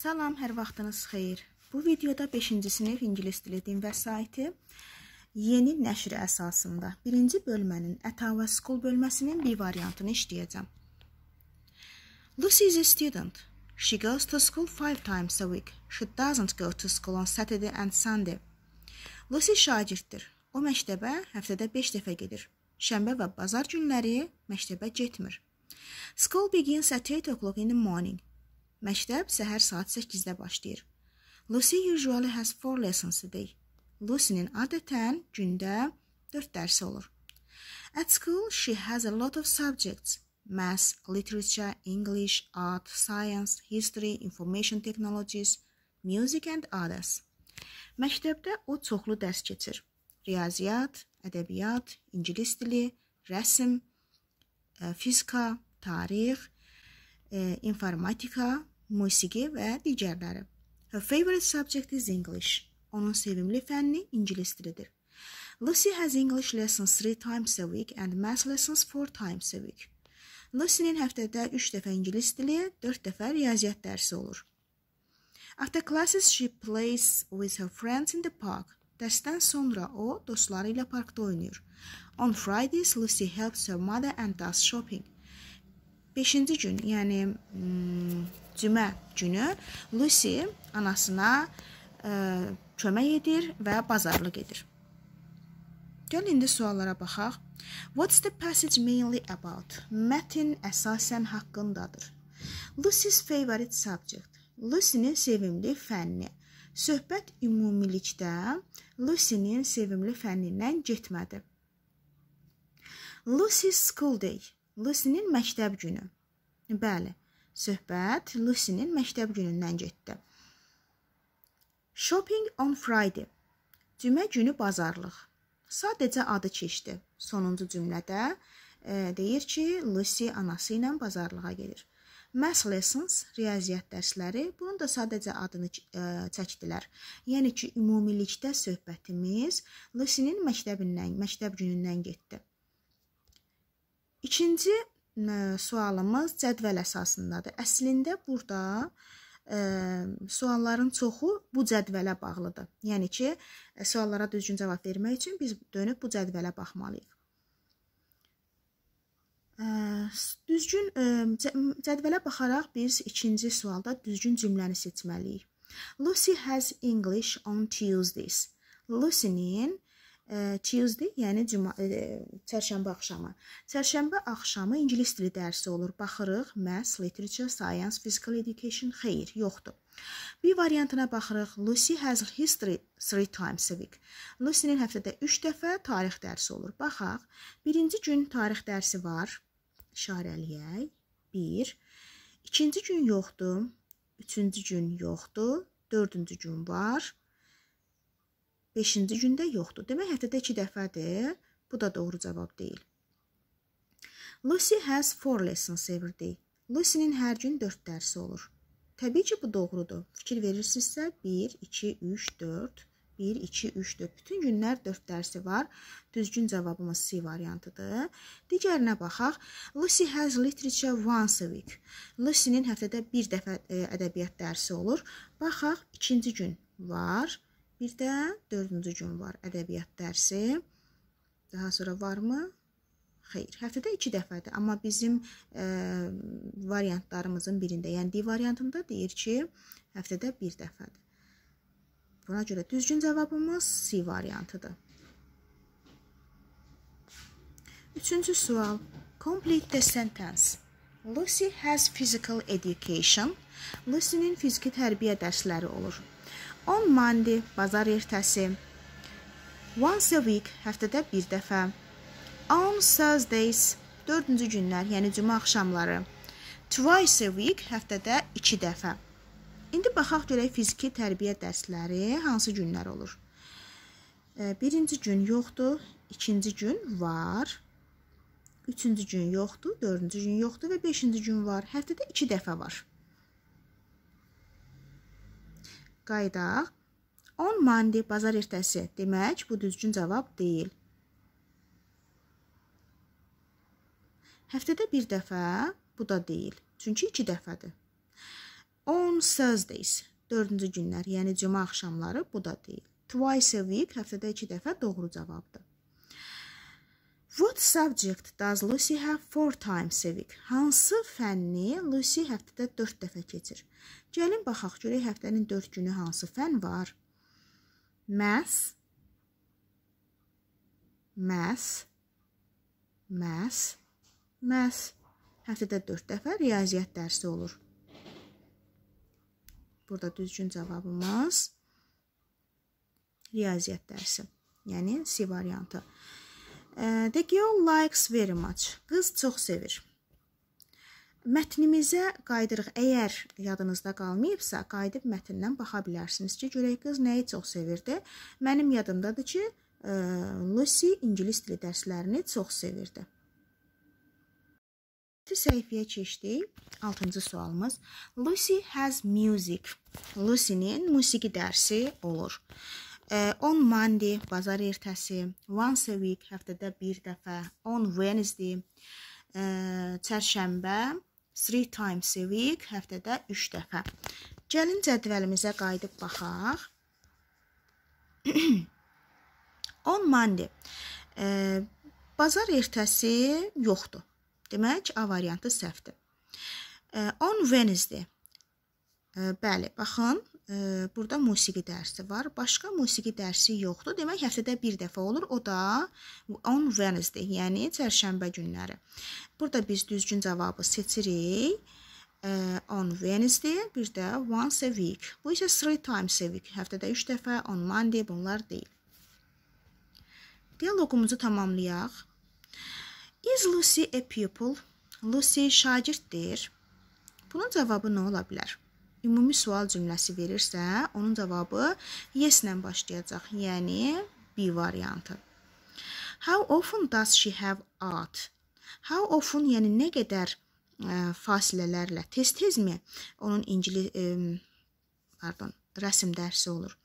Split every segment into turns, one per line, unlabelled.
Salam, hər vaxtınız xeyir. Bu videoda 5-ci sinif ingilis dili din vəsaiti yeni nəşr əsasında 1-ci bölmənin əta və school bölməsinin bir variantını işləyəcəm. Lucy is a student. She goes to school 5 times a week. She doesn't go to school on Saturday and Sunday. Lucy şagirddir. O məktəbə həftədə 5 dəfə gedir. Şənbə və bazar günləri məktəbə getmir. School begins at 8 o'clock in the morning. Məktəb səhər saat 8-də başlayır. Lucy usually has four lessons a day. Lucy-nin adətən gündə 4 dərsi olur. At school she has a lot of subjects: math, literature, English, art, science, history, information technologies, music and others. Məktəbdə o çoxlu dərs keçir. Riyaziyyat, ədəbiyyat, ingilis dili, rəsm, e, fizika, tarix, e, informatika musiqi və digərləri. Her favorite subject is English. Onun sevimli fənni ingilis dilidir. Lucy has English lessons 3 times a week and math lessons 4 times a week. Lucy-nin həftədə 3 dəfə ingilis dili, 4 dəfə riyaziyyat dərsi olur. After classes she plays with her friends in the park. Dərsdən sonra o dostları ilə parkda oynayır. On Fridays Lucy helps her mother and does shopping. 5-ci gün, yəni hmm, cümə günü Lucy anasına ə, e, kömək edir və bazarlıq edir. Gəl indi suallara baxaq. What's the passage mainly about? Mətn əsasən haqqındadır. Lucy's favorite subject. Lucy-nin sevimli fənni. Söhbət ümumilikdə Lucy-nin sevimli fənnindən getmədi. Lucy's school day. Lucy-nin məktəb günü. Bəli. Söhbət Lucinin məktəb günündən getdi. Shopping on Friday. Cümə günü bazarlıq. Sadəcə adı keçdi. Sonuncu cümlədə e, deyir ki, Lucy anası ilə bazarlığa gedir. Math lessons, riyaziyyat dərsləri, bunun da sadəcə adını ə, e, çəkdilər. Yəni ki, ümumilikdə söhbətimiz Lucy-nin məktəbindən, məktəb günündən getdi. İkinci sualımız cədvəl əsasındadır. Əslində burada ə, e, sualların çoxu bu cədvələ bağlıdır. Yəni ki, e, suallara düzgün cavab vermək üçün biz dönüb bu cədvələ baxmalıyıq. Ə, e, düzgün ə, cədvələ baxaraq biz ikinci sualda düzgün cümləni seçməliyik. Lucy has English on Tuesdays. Lucy-nin Tuesday, yəni cuma e, çərşənbə axşamı. Çərşənbə axşamı ingilis dili dərsi olur. Baxırıq, Maths, Literature, Science, Physical Education, xeyr, yoxdur. Bir variantına baxırıq. Lucy has history three times a week. Lucy-nin həftədə 3 dəfə tarix dərsi olur. Baxaq. Birinci gün tarix dərsi var. İşarələyək. 1. İkinci gün yoxdur. Üçüncü gün yoxdur. Dördüncü gün var. 5-ci gündə yoxdur. Demək, həftədə 2 dəfədir. Bu da doğru cavab deyil. Lucy has 4 lessons every day. Lucy-nin hər gün 4 dərsi olur. Təbii ki, bu doğrudur. Fikir verirsinizsə 1, 2, 3, 4, 1, 2, 3, 4. Bütün günlər 4 dərsi var. Düzgün cavabımız C variantıdır. Digərinə baxaq. Lucy has literature once a week. Lucy-nin həftədə bir dəfə e, ədəbiyyat dərsi olur. Baxaq, ikinci gün var. Bir də dördüncü gün var ədəbiyyat dərsi. Daha sonra varmı? Xeyr, həftədə 2 dəfədir, amma bizim ə, e, variantlarımızın birində, yəni D variantında deyir ki, həftədə 1 dəfədir. Buna görə düzgün cavabımız C variantıdır. Üçüncü sual. Complete the sentence. Lucy has physical education. Lucy-nin fiziki tərbiyə dərsləri olur. On Monday, bazar ertəsi. Once a week, həftədə bir dəfə. On Thursdays, dördüncü günlər, yəni cümə axşamları. Twice a week, həftədə iki dəfə. İndi baxaq görək fiziki tərbiyə dərsləri hansı günlər olur. E, birinci gün yoxdur, ikinci gün var. Üçüncü gün yoxdur, dördüncü gün yoxdur və beşinci gün var. Həftədə iki dəfə var. Qayıdaq. On Monday bazar ertəsi. Demək, bu düzgün cavab deyil. Həftədə bir dəfə, bu da deyil. Çünki 2 dəfədir. On Thursdays. 4-cü günlər, yəni cümə axşamları bu da deyil. Twice a week həftədə 2 dəfə doğru cavabdır. What subject does Lucy have four times a week? Hansı fənni Lucy həftədə 4 dəfə keçir? Gəlin baxaq görək həftənin 4 günü hansı fən var? Math Math Math Math həftədə 4 dəfə riyaziyyat dərsi olur. Burada düzgün cavabımız riyaziyyat dərsi, yəni C variantı. The girl likes very much. Qız çox sevir. Mətnimizə qayıdırıq. Əgər yadınızda qalmayıbsa, qayıdıb mətndən baxa bilərsiniz ki, görək qız nəyi çox sevirdi. Mənim yadımdadır ki, e, Lucy ingilis dili dərslərini çox sevirdi. 6-cı səhifəyə keçdik. 6-cı sualımız. Lucy has music. Lucy-nin musiqi dərsi olur. On Monday, bazar ertəsi, once a week, həftədə bir dəfə, on Wednesday, çərşənbə, three times a week, həftədə 3 dəfə. Gəlin cədvəlimizə qayıdıb baxaq. on Monday. Bazar ertəsi yoxdur. Demək, A variantı səhvdir. On Wednesday. Bəli, baxın burada musiqi dərsi var. Başqa musiqi dərsi yoxdur. Demək həftədə bir dəfə olur. O da on Wednesday, yəni çərşənbə günləri. Burada biz düzgün cavabı seçirik. On Wednesday, bir də once a week. Bu isə three times a week. Həftədə 3 dəfə, on Monday bunlar deyil. Dialoqumuzu tamamlayaq. Is Lucy a pupil? Lucy şagirddir. Bunun cavabı nə ola bilər? ümumi sual cümləsi verirsə, onun cavabı yes ilə başlayacaq, yəni B variantı. How often does she have art? How often, yəni nə qədər ə, e, fasilələrlə, tez-tezmi onun ingili ə, e, pardon, rəsm dərsi olur.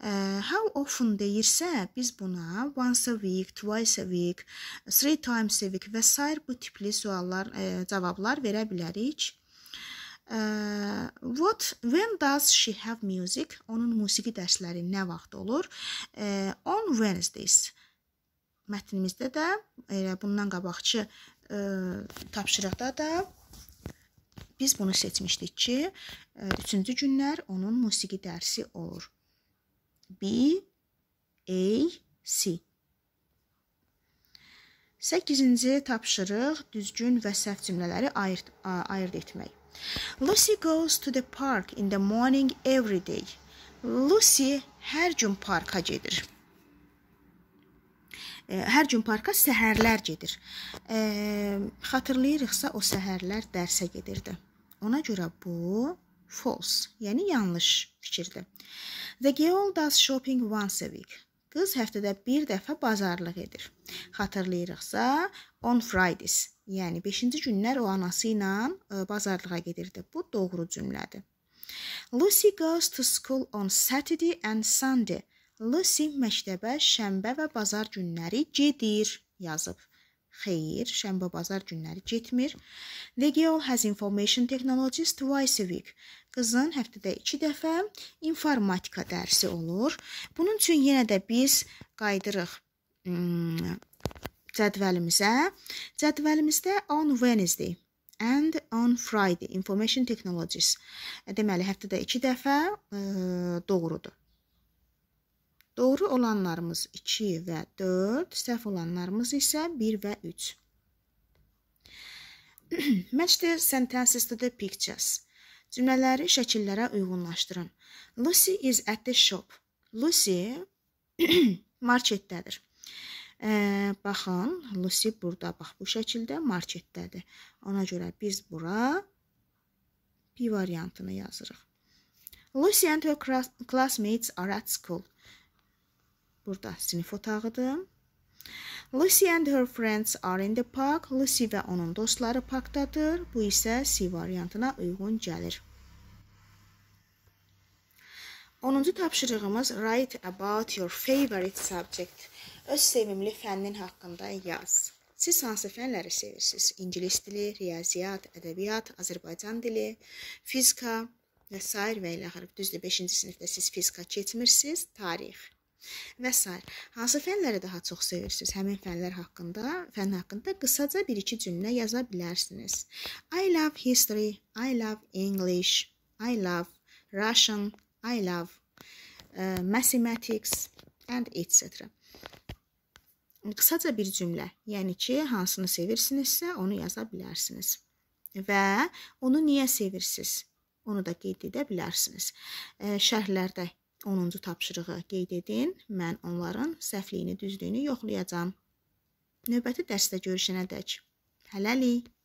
Ə, e, how often deyirsə, biz buna once a week, twice a week, three times a week və sair bu tipli suallar, ə, cavablar verə bilərik. Uh, э, what, when does she have music? Onun musiqi dərsləri nə vaxt olur? Uh, on Wednesdays. Mətnimizdə də elə bundan qabaqçı uh, tapşırıqda da biz bunu seçmişdik ki, e, üçüncü günlər onun musiqi dərsi olur. B A C 8-ci tapşırıq düzgün və səhv cümlələri ayırd, ayırd etmək. Lucy goes to the park in the morning every day. Lucy hər gün parka gedir. Hər gün parka səhərlər gedir. Xatırlayırıqsa o səhərlər dərsə gedirdi. Ona görə bu false, yəni yanlış fikirdir. The girl does shopping once a week. Qız həftədə bir dəfə bazarlıq edir. Xatırlayırıqsa, on Fridays, yəni 5-ci günlər o anası ilə e, bazarlığa gedirdi. Bu doğru cümlədir. Lucy goes to school on Saturday and Sunday. Lucy məktəbə şənbə və bazar günləri gedir yazıb. Xeyr, şənbə bazar günləri getmir. The girl has information technologist twice a week qızın həftədə 2 dəfə informatika dərsi olur. Bunun üçün yenə də biz qayıdırıq cədvəlimizə. Cədvəlimizdə on Wednesday and on Friday information technologies. E, deməli həftədə 2 dəfə ə, doğrudur. Doğru olanlarımız 2 və 4, səhv olanlarımız isə 1 və 3. Match the sentences to the pictures. Cümlələri şəkillərə uyğunlaşdırın. Lucy is at the shop. Lucy marketdədir. E, baxın, Lucy burada, bax bu şəkildə marketdədir. Ona görə biz bura B variantını yazırıq. Lucy and her classmates are at school. Burada sinif otağıdır. Lucy and her friends are in the park. Lucy və onun dostları parkdadır. Bu isə C variantına uyğun gəlir. 10-cu tapşırığımız write about your favorite subject. Öz sevimli fənnin haqqında yaz. Siz hansı fənləri sevirsiniz? İngilis dili, riyaziyyat, ədəbiyyat, Azərbaycan dili, fizika və s. və ilaxır. Düzdür, 5-ci sinifdə siz fizika keçmirsiniz, tarix və s. Hansı fənləri daha çox sevirsiniz? Həmin fənlər haqqında, fən haqqında qısaca 1-2 cümlə yaza bilərsiniz. I love history, I love English, I love Russian, I love uh, mathematics and etc. Qısaca bir cümlə, yəni ki, hansını sevirsinizsə, onu yaza bilərsiniz. Və onu niyə sevirsiniz? Onu da qeyd edə bilərsiniz. E, şərhlərdə 10-cu tapşırığı qeyd edin. Mən onların səhvliyini, düzlüyünü yoxlayacağam. Növbəti dərsdə görüşənədək. Hələlik.